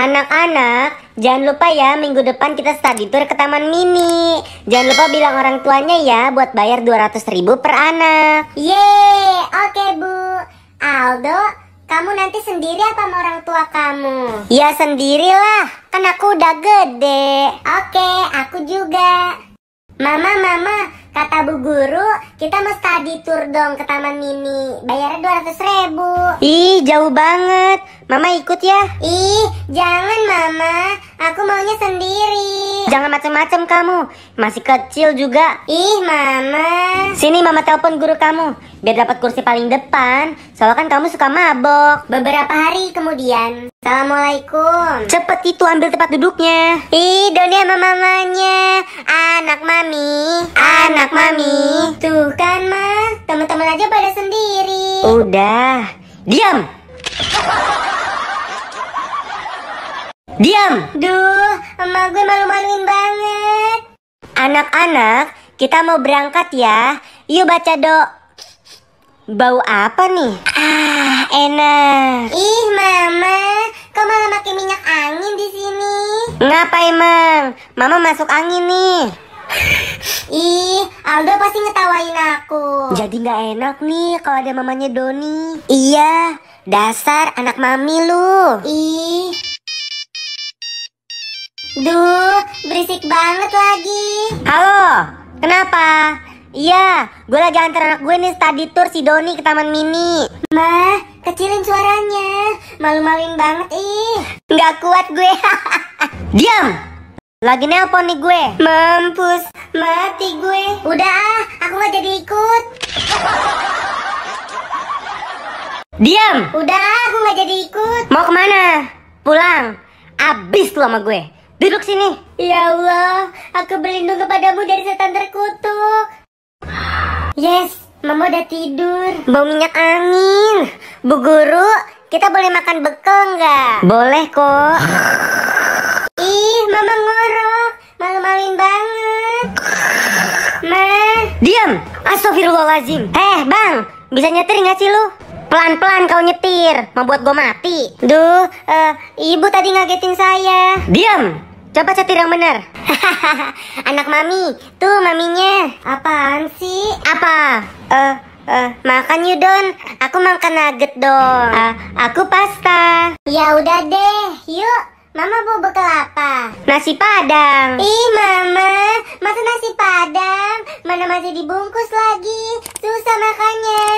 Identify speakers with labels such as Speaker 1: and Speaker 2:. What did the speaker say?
Speaker 1: Anak-anak, jangan lupa ya minggu depan kita study tour ke Taman Mini. Jangan lupa bilang orang tuanya ya buat bayar 200 ribu per anak. Yeay, oke okay, Bu. Aldo, kamu nanti sendiri apa sama orang tua kamu? Ya sendirilah, kan aku udah gede. Oke, okay, aku juga. Mama, mama, Kata bu guru, kita mau study tour dong ke Taman Mini. Bayarnya 200 ribu. Ih, jauh banget. Mama ikut ya. Ih, jangan Mama. Aku maunya sendiri. Jangan macam-macam kamu. Masih kecil juga. Ih, Mama. Sini Mama telepon guru kamu. Biar dapat kursi paling depan. Soalnya kan kamu suka mabok. Beberapa hari kemudian. Assalamualaikum. Cepet itu ambil tempat duduknya. Ih, Doni sama mamanya. Anak mami. Anak mami. Tuh kan, Ma. Teman-teman aja pada sendiri. Udah. Diam. Diam! Duh, emak gue malu-maluin banget. Anak-anak, kita mau berangkat ya. Yuk baca dok. Bau apa nih? Ah, enak. Ih, Mama, kok malah pakai minyak angin di sini? Ngapa emang? Mama masuk angin nih. Ih, Aldo pasti ngetawain aku. Jadi nggak enak nih kalau ada mamanya Doni. Iya, dasar anak mami lu. Ih, Duh, berisik banget lagi. Halo, kenapa? Iya, gue lagi antar anak gue nih study tour si Doni ke Taman Mini. Mah, kecilin suaranya. Malu-maluin banget ih. Gak kuat gue. Diam. Lagi nelpon nih gue. Mampus, mati gue. Udah ah, aku gak jadi ikut. Diam. Udah, ah, aku gak jadi ikut. Mau kemana? Pulang. Abis lu sama gue. Duduk sini. Ya Allah, aku berlindung kepadamu dari setan terkutuk. Yes, mama udah tidur. Bau minyak angin. Bu guru, kita boleh makan bekal nggak? Boleh kok. Ih, mama ngorok. Malu-maluin banget. Ma. Diam. Astagfirullahaladzim. Eh, bang. Bisa nyetir nggak sih lu? Pelan-pelan kau nyetir, mau buat gue mati. Duh, uh, ibu tadi ngagetin saya. Diam, Coba setir yang bener Anak mami Tuh maminya Apaan sih? Apa? Eh uh, Uh, makan yuk Don, aku makan nugget dong uh, ah, Aku pasta Ya udah deh, yuk Mama mau bekal apa? Nasi padang Ih mama, masa nasi padang? Mana masih dibungkus lagi? Susah makannya